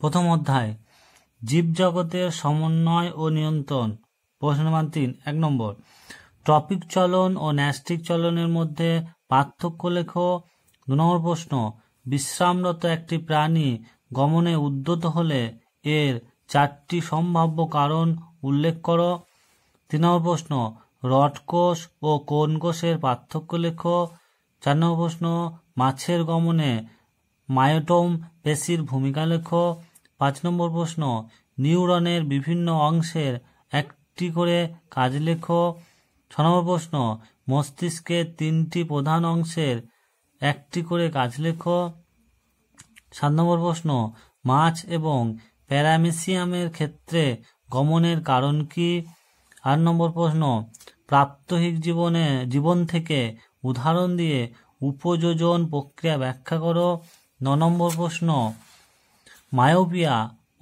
প্রথম অধ্যায় জীবজগতের সমন্বয় ও নিয়ন্ত্রণ প্রশ্ন নম্বর তিন এক নম্বর ট্রপিক চলন ও ন্যাস্টিক চলনের মধ্যে পার্থক্য লেখ দু নম্বর প্রশ্ন বিশ্রামরত একটি প্রাণী গমনে উদ্যত হলে এর চারটি সম্ভাব্য কারণ উল্লেখ করো তিন নম্বর প্রশ্ন রটকোষ ও কোন কোষের পার্থক্য লেখ চার নম্বর প্রশ্ন মাছের গমনে মায়োটোম পেশির ভূমিকা লেখো পাঁচ নম্বর প্রশ্ন নিউরনের বিভিন্ন অংশের একটি করে কাজ লেখো ছ নম্বর প্রশ্ন মস্তিষ্কের তিনটি প্রধান অংশের একটি করে কাজ লেখো সাত নম্বর প্রশ্ন মাছ এবং প্যারামেসিয়ামের ক্ষেত্রে গমনের কারণ কি আট নম্বর প্রশ্ন প্রাত্যহিক জীবনে জীবন থেকে উদাহরণ দিয়ে উপযোজন প্রক্রিয়া ব্যাখ্যা করো ন নম্বর প্রশ্ন মায়োপিয়া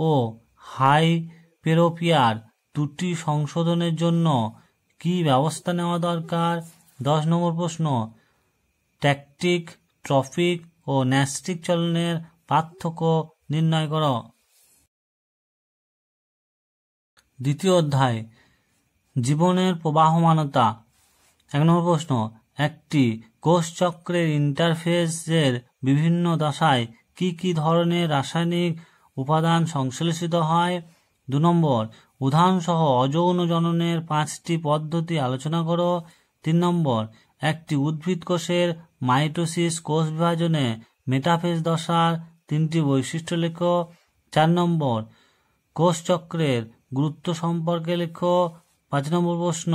ও হাইপেরোপিয়ার দুটি সংশোধনের জন্য কি ব্যবস্থা নেওয়া দরকার দশ নম্বর প্রশ্ন ট্যাকটিক ট্রফিক ও ন্যাস্টিক চলনের পার্থক্য নির্ণয় কর দ্বিতীয় অধ্যায় জীবনের প্রবাহমানতা এক নম্বর প্রশ্ন একটি কোষচক্রের ইন্টারফেসের বিভিন্ন দশায় কি কি ধরনের রাসায়নিক উপাদান সংশ্লেষিত হয় দু নম্বর উদাহরণসহ অযৌন জননের পাঁচটি পদ্ধতি আলোচনা করো তিন নম্বর একটি উদ্ভিদ কোষের মাইটোসিস কোষ বিভাজনে মেটাফেজ দশার তিনটি বৈশিষ্ট্য লেখো চার নম্বর কোষচক্রের গুরুত্ব সম্পর্কে লেখো পাঁচ নম্বর প্রশ্ন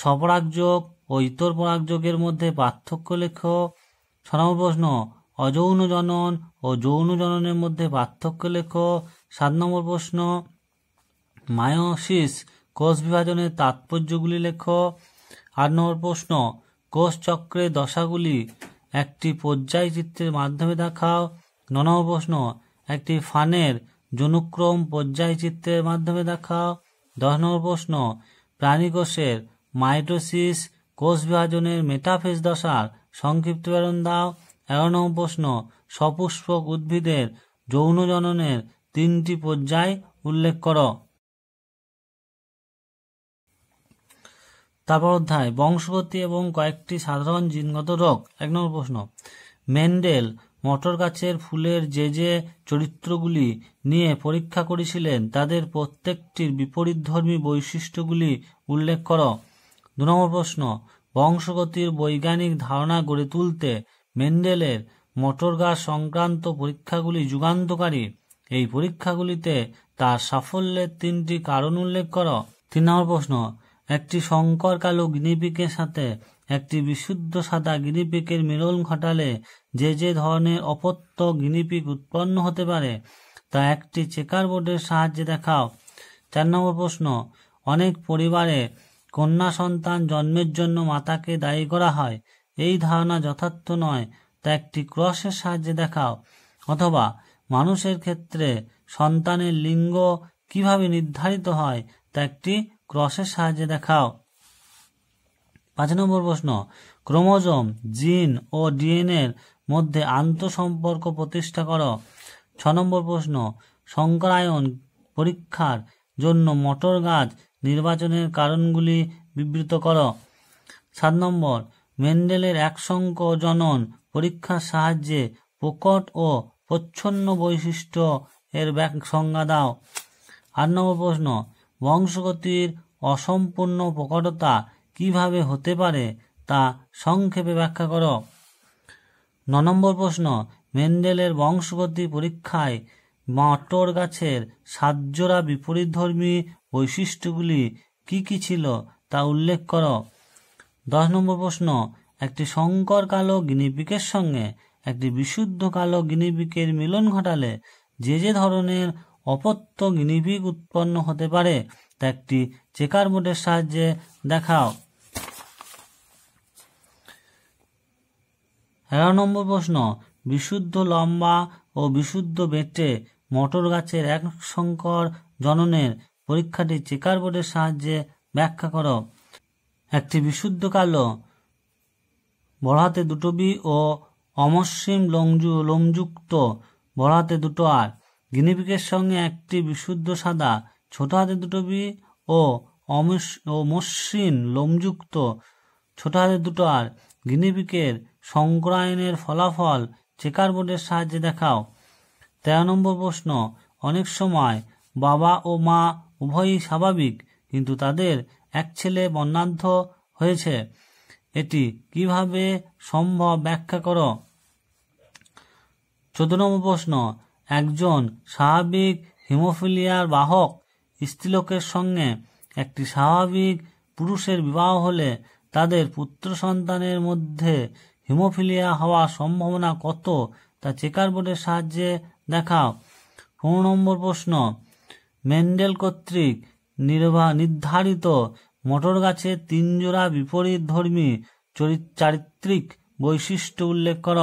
সপরাগযোগ ও ইতর পরাগযোগের মধ্যে পার্থক্য লেখো ছ নম্বর প্রশ্ন অযৌন জনন ও যৌন জননের মধ্যে পার্থক্য লেখ সাত নম্বর প্রশ্ন মায়োসিস কোষ বিভাজনের তাৎপর্যগুলি লেখ আট নম্বর প্রশ্ন কোষ চক্রের দশাগুলি একটি পর্যায় চিত্রের মাধ্যমে দেখাও ন নম্বর প্রশ্ন একটি ফানের জনুক্রম পর্যায় চিত্রের মাধ্যমে দেখাও দশ নম্বর প্রশ্ন প্রাণী কোষের মাইটোসিস কোষ বিভাজনের মেটাফেস দশার সংক্ষিপ্ত বিবরণ দাও এগারো নম্বর প্রশ্ন সপুষ্পক উদ্ভিদের যৌন জননের তিনটি পর্যায় উল্লেখ কর তারপর অধ্যায় বংশগতি এবং কয়েকটি সাধারণ জিনগত রোগ এক নম্বর প্রশ্ন মেন্ডেল মটর গাছের ফুলের যে যে চরিত্রগুলি নিয়ে পরীক্ষা করেছিলেন তাদের প্রত্যেকটির বিপরীতধর্মী বৈশিষ্ট্যগুলি উল্লেখ কর দু নম্বর প্রশ্ন বংশগতির বৈজ্ঞানিক ধারণা গড়ে তুলতে মেন্ডেলের গাছ সংক্রান্ত পরীক্ষাগুলি যুগান্তকারী এই পরীক্ষাগুলিতে তার সাফল্যের তিনটি কারণ উল্লেখ কর তিন নম্বর প্রশ্ন একটি শঙ্কর কালো গিনিপিকের সাথে একটি বিশুদ্ধ সাদা গিনিপিকের মিলন ঘটালে যে যে ধরনের অপত্য গিনিপিক উৎপন্ন হতে পারে তা একটি চেকার বোর্ডের সাহায্যে দেখাও চার নম্বর প্রশ্ন অনেক পরিবারে কন্যা সন্তান জন্মের জন্য মাতাকে দায়ী করা হয় এই ধারণা যথার্থ নয় তা একটি ক্রসের সাহায্যে দেখাও অথবা মানুষের ক্ষেত্রে সন্তানের লিঙ্গ কিভাবে নির্ধারিত হয় তা একটি ক্রসের সাহায্যে দেখাও পাঁচ নম্বর প্রশ্ন ক্রোমোজোম জিন ও ডিএনএর মধ্যে আন্তঃসম্পর্ক প্রতিষ্ঠা করো ছ নম্বর প্রশ্ন সংক্রায়ন পরীক্ষার জন্য মটর গাছ নির্বাচনের কারণগুলি বিবৃত করো সাত নম্বর মেন্ডেলের একসঙ্ক জনন পরীক্ষার সাহায্যে প্রকট ও প্রচ্ছন্ন বৈশিষ্ট্য এর সংজ্ঞা দাও আট নম্বর প্রশ্ন বংশগতির অসম্পূর্ণ প্রকটতা কিভাবে হতে পারে তা সংক্ষেপে ব্যাখ্যা করো ন নম্বর প্রশ্ন মেন্ডেলের বংশগতি পরীক্ষায় মটর গাছের বিপরীত বিপরীতধর্মী বৈশিষ্ট্যগুলি কি কি ছিল তা উল্লেখ করো দশ নম্বর প্রশ্ন একটি শঙ্কর কালো গিনিপিকের সঙ্গে একটি বিশুদ্ধ কালো গিনিপিকের মিলন ঘটালে যে যে ধরনের অপত্য গিনিপিক উৎপন্ন হতে পারে তা একটি চেকার বোর্ডের সাহায্যে দেখাও এগারো নম্বর প্রশ্ন বিশুদ্ধ লম্বা ও বিশুদ্ধ বেটে মটর গাছের এক শঙ্কর জননের পরীক্ষাটি চেকার বোর্ডের সাহায্যে ব্যাখ্যা করো একটি বিশুদ্ধ কালো বড়াতে দুটো বি ও অমসৃম লংজু লোমযুক্ত বড়াতে দুটো আর গিনিপিকের সঙ্গে একটি বিশুদ্ধ সাদা ছোট হাতে দুটো বি ও ও মসৃণ লোমযুক্ত ছোট হাতে দুটো আর গিনিপিকের সংক্রায়নের ফলাফল চেকার বোর্ডের সাহায্যে দেখাও তেরো নম্বর প্রশ্ন অনেক সময় বাবা ও মা উভয়ই স্বাভাবিক কিন্তু তাদের এক ছেলে বন্যান্ধ হয়েছে এটি কিভাবে সম্ভব ব্যাখ্যা করো চোদ্দ নম্বর প্রশ্ন একজন স্বাভাবিক হিমোফিলিয়ার বাহক স্ত্রীলোকের সঙ্গে একটি স্বাভাবিক পুরুষের বিবাহ হলে তাদের পুত্র সন্তানের মধ্যে হিমোফিলিয়া হওয়ার সম্ভাবনা কত তা চেকার বোর্ডের সাহায্যে দেখাও পনেরো নম্বর প্রশ্ন মেন্ডেল কর্তৃক নির্ধারিত গাছে তিনজোড়া বিপরীত ধর্মী চারিত্রিক বৈশিষ্ট্য উল্লেখ কর